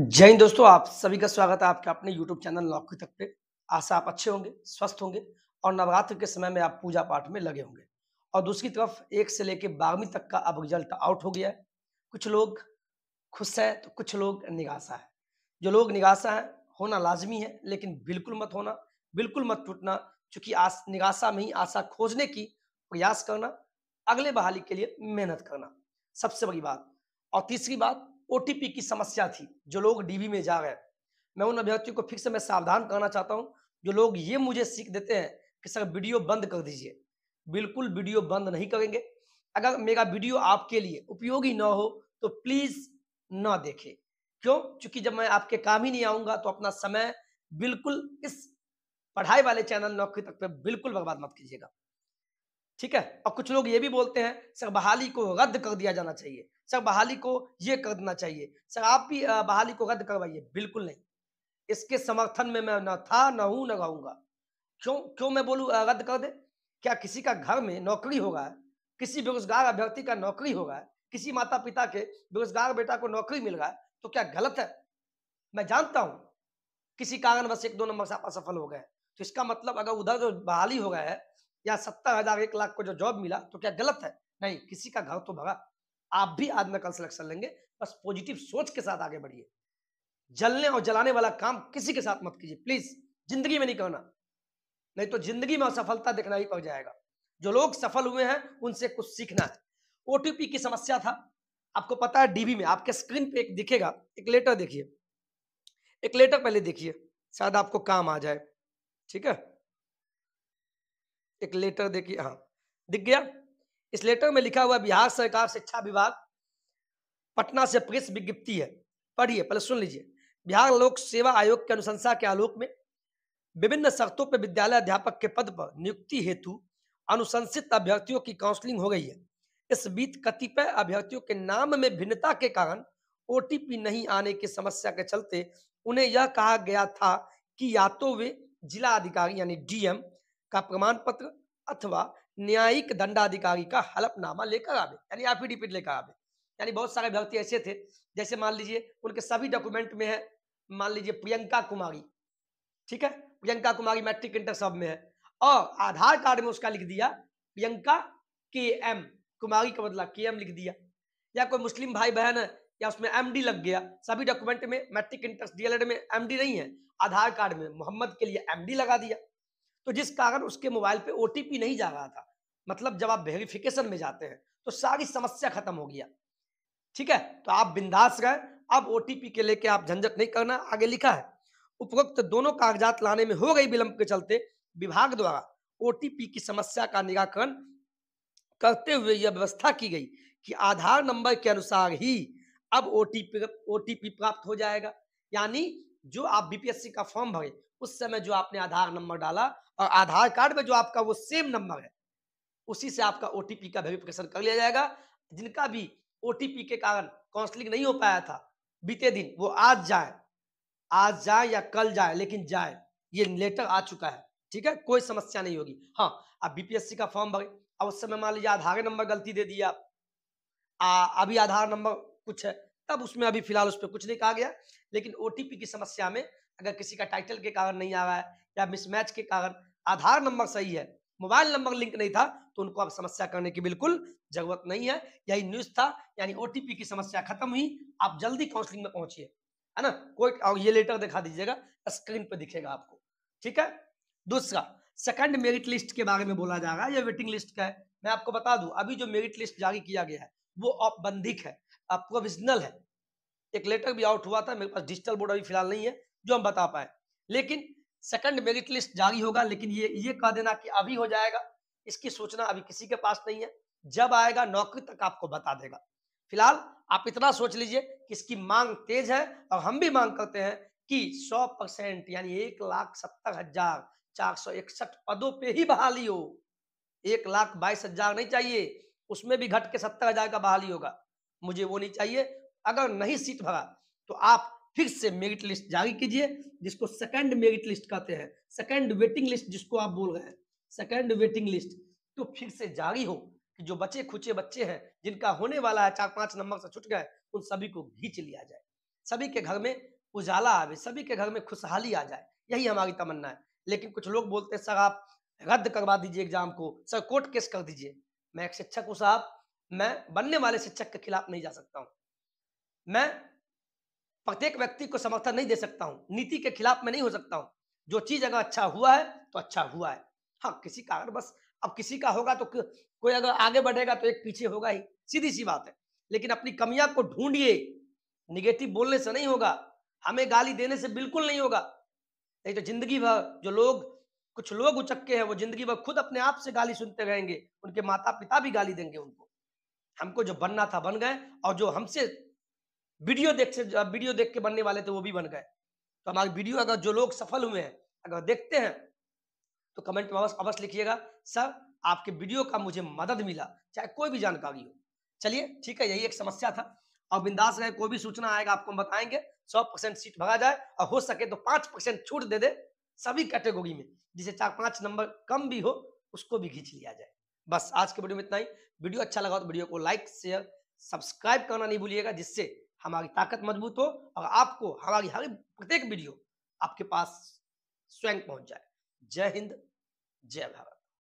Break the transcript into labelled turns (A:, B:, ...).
A: जय हिंद दोस्तों आप सभी का स्वागत है आपके अपने YouTube चैनल नौकरी तक पे आशा आप अच्छे होंगे स्वस्थ होंगे और नवरात्र के समय में आप पूजा पाठ में लगे होंगे और दूसरी तरफ एक से लेकर बारहवीं तक का अब रिजल्ट आउट हो गया है कुछ लोग खुश हैं तो कुछ लोग निराशा है जो लोग निराशा हैं होना लाजमी है लेकिन बिल्कुल मत होना बिल्कुल मत टूटना चूँकि आस निराशा में ही आशा खोजने की प्रयास करना अगले बहाली के लिए मेहनत करना सबसे बड़ी बात और तीसरी बात ओटीपी की समस्या थी जो लोग डीबी में जा गए मैं उन अभ्यर्थियों को फिर से मैं सावधान करना चाहता हूँ जो लोग ये मुझे सीख देते हैं कि सर वीडियो बंद कर दीजिए बिल्कुल वीडियो बंद नहीं करेंगे अगर मेरा वीडियो आपके लिए उपयोगी ना हो तो प्लीज़ ना देखें क्यों चूंकि जब मैं आपके काम ही नहीं आऊँगा तो अपना समय बिल्कुल इस पढ़ाई वाले चैनल नौकरी तक पे बिल्कुल बर्बाद मत कीजिएगा ठीक है और कुछ लोग ये भी बोलते हैं सर बहाली को रद्द कर दिया जाना चाहिए सर बहाली को ये कर देना चाहिए सर आप भी बहाली को रद्द करवाइए बिल्कुल नहीं इसके समर्थन में मैं न था न हूं न रहूंगा क्यों क्यों मैं बोलूँ रद्द कर दे क्या किसी का घर में नौकरी होगा किसी बेरोजगार अभ्यर्थी का नौकरी होगा किसी माता पिता के बेरोजगार बेटा को नौकरी मिल रहा है तो क्या गलत है मैं जानता हूं किसी कारणवश एक दो नंबर से आप असफल हो गए तो इसका मतलब अगर उधर जो बहाली हो गया है या सत्तर हजार एक लाख को जो जॉब मिला तो क्या गलत है नहीं किसी का घर तो भगा आप भी आज ना कल सिलेक्शन लेंगे बस पॉजिटिव सोच के साथ आगे बढ़िए जलने और जलाने वाला काम किसी के साथ मत कीजिए प्लीज जिंदगी में नहीं करना नहीं तो जिंदगी में असफलता देखना ही पड़ जाएगा जो लोग सफल हुए हैं उनसे कुछ सीखना है ओटीपी की समस्या था आपको पता है डीबी में आपके स्क्रीन पे एक दिखेगा एक लेटर देखिए एक लेटर पहले देखिए शायद आपको काम आ जाए ठीक है एक लेटर देखिए हाँ दिख गया इस लेटर में लिखा हुआ बिहार सरकार शिक्षा विभाग पटना से प्रेस विज्ञप्ति है पढ़िए पहले सुन लीजिए बिहार लोक सेवा आयोग के अनुशंसा के आलोक में विभिन्न शर्तों पर विद्यालय अध्यापक के पद पर नियुक्ति हेतु अनुशंसित अभ्यर्थियों की काउंसलिंग हो गई है इस बीच कतिपय अभ्यर्थियों के नाम में भिन्नता के कारण ओ नहीं आने की समस्या के चलते उन्हें यह कहा गया था कि या तो वे जिला अधिकारी यानी डीएम का प्रमाण पत्र अथवा न्यायिक दंडाधिकारी का हलफनामा लेकर आवे यानी एफिडेविट लेकर आवे यानी बहुत सारे व्यक्ति ऐसे थे जैसे मान लीजिए उनके सभी डॉक्यूमेंट में है मान लीजिए प्रियंका कुमारी ठीक है प्रियंका कुमारी मैट्रिक इंटर सब में है और आधार कार्ड में उसका लिख दिया प्रियंका के एम कुमारी का बदला के एम लिख दिया या कोई मुस्लिम भाई बहन है या उसमें एम डी लग गया सभी डॉक्यूमेंट में मैट्रिक इंटर डीएलएड में एम डी नहीं है आधार कार्ड में मोहम्मद के लिए एम डी लगा दिया तो जिस कारण उसके मोबाइल पे ओ नहीं जा रहा था मतलब जब आप वेरिफिकेशन में जाते हैं तो सारी समस्या खत्म हो गया ठीक है तो आप बिंदास गए अब ओ के लेके आप झंझट नहीं करना आगे लिखा है उपरोक्त दोनों कागजात लाने में हो गई विलंब के चलते विभाग द्वारा ओ की समस्या का निराकरण करते हुए यह व्यवस्था की गई कि आधार नंबर के अनुसार ही अब ओ टी प्राप्त हो जाएगा यानी जो आप बीपीएससी का फॉर्म भरे उस समय जो आपने आधार नंबर डाला और आधार कार्ड में जो आपका वो सेम नंबर है उसी से आपका ओ का वेरिफिकेशन कर लिया जाएगा जिनका भी ओ के कारण काउंसलिंग नहीं हो पाया था बीते दिन वो आज जाए आज जाए या कल जाए लेकिन जाए ये लेटर आ चुका है ठीक है कोई समस्या नहीं होगी हाँ आप बीपीएससी का फॉर्म भरे अब उस समय मान लीजिए आधार नंबर गलती दे दिया आ अभी आधार नंबर कुछ है तब उसमें अभी फिलहाल उस पर कुछ नहीं कहा गया लेकिन ओटीपी की समस्या में अगर किसी का टाइटल के कारण नहीं आ रहा है या मिसमैच के कारण आधार नंबर सही है मोबाइल नंबर लिंक नहीं था तो उनको अब समस्या करने की बिल्कुल जरूरत नहीं है यही न्यूज था यानी ओटीपी की समस्या खत्म हुई आप जल्दी काउंसलिंग में पहुंचिए है ना कोई और ये लेटर दिखा दीजिएगा स्क्रीन पर दिखेगा आपको ठीक है दूसरा सेकंड मेरिट लिस्ट के बारे में बोला जा रहा है यह वेटिंग लिस्ट का है मैं आपको बता दू अभी जो मेरिट लिस्ट जारी किया गया है वो औपबंधिक है प्रोविजनल है एक लेटर भी आउट हुआ था मेरे पास डिजिटल बोर्ड अभी फिलहाल नहीं है जो हम बता पाए लेकिन सेकंड मेरिट लिस्ट जारी होगा लेकिन ये ये कह देना कि अभी हो जाएगा इसकी सूचना अभी किसी के पास नहीं है जब आएगा नौकरी तक आपको बता देगा फिलहाल आप इतना सोच लीजिए कि इसकी मांग तेज है और हम भी मांग करते हैं कि 100 परसेंट यानी एक लाख सत्तर हजार चार सौ इकसठ पदों पे ही बहाली हो एक लाख बाईस हजार नहीं चाहिए उसमें भी घट के सत्तर हजार का बहाली होगा मुझे वो नहीं चाहिए अगर नहीं सीट भरा तो आप फिर से मेरिट लिस्ट जारी कीजिए जिसको सेकंड मेरिट लिस्ट कहते हैं सेकंड वेटिंग लिस्ट जिसको आप बोल रहे हैं सेकंड वेटिंग लिस्ट तो फिर से जारी हो कि जो बचे खुचे बच्चे हैं जिनका होने वाला है चार पांच नंबर से छुट गए उन सभी को घींच लिया जाए सभी के घर में उजाला आवे सभी के घर में खुशहाली आ जाए यही हमारी तमन्ना है लेकिन कुछ लोग बोलते हैं सर आप रद्द करवा दीजिए एग्जाम को सर कोर्ट केस कर दीजिए मैं एक शिक्षक हूँ साहब मैं बनने वाले शिक्षक के खिलाफ नहीं जा सकता हूँ मैं प्रत्येक व्यक्ति को समर्थन नहीं दे सकता हूं नीति के खिलाफ मैं नहीं हो सकता हूं जो चीज अगर अच्छा हुआ है तो अच्छा हुआ है हाँ किसी का अगर बस अब किसी का होगा तो कोई अगर आगे बढ़ेगा तो एक पीछे होगा ही सीधी सी बात है लेकिन अपनी कमियां को ढूंढिए निगेटिव बोलने से नहीं होगा हमें गाली देने से बिल्कुल नहीं होगा नहीं तो जिंदगी भर जो लोग कुछ लोग उचक्के हैं वो जिंदगी भर खुद अपने आप से गाली सुनते रहेंगे उनके माता पिता भी गाली देंगे उनको हमको जो बनना था बन गए और जो हमसे वीडियो देख से वीडियो देख के बनने वाले थे तो वो भी बन गए तो हमारे वीडियो अगर जो लोग सफल हुए हैं अगर देखते हैं तो कमेंट में अवश्य अवश्य लिखिएगा सर आपके वीडियो का मुझे मदद मिला चाहे कोई भी जानकारी हो चलिए ठीक है यही एक समस्या था और बिंदास रहे कोई भी सूचना आएगा आपको हम बताएंगे सौ परसेंट सीट भगा जाए और हो सके तो पांच परसेंट छूट दे दे सभी कैटेगरी में जिसे चार पांच नंबर कम भी हो उसको भी खींच लिया जाए बस आज के वीडियो में इतना ही वीडियो अच्छा लगा तो वीडियो को लाइक शेयर सब्सक्राइब करना नहीं भूलिएगा जिससे हमारी ताकत मजबूत हो और आपको हमारी हर प्रत्येक वीडियो आपके पास स्वयं पहुंच जाए जय हिंद जय भारत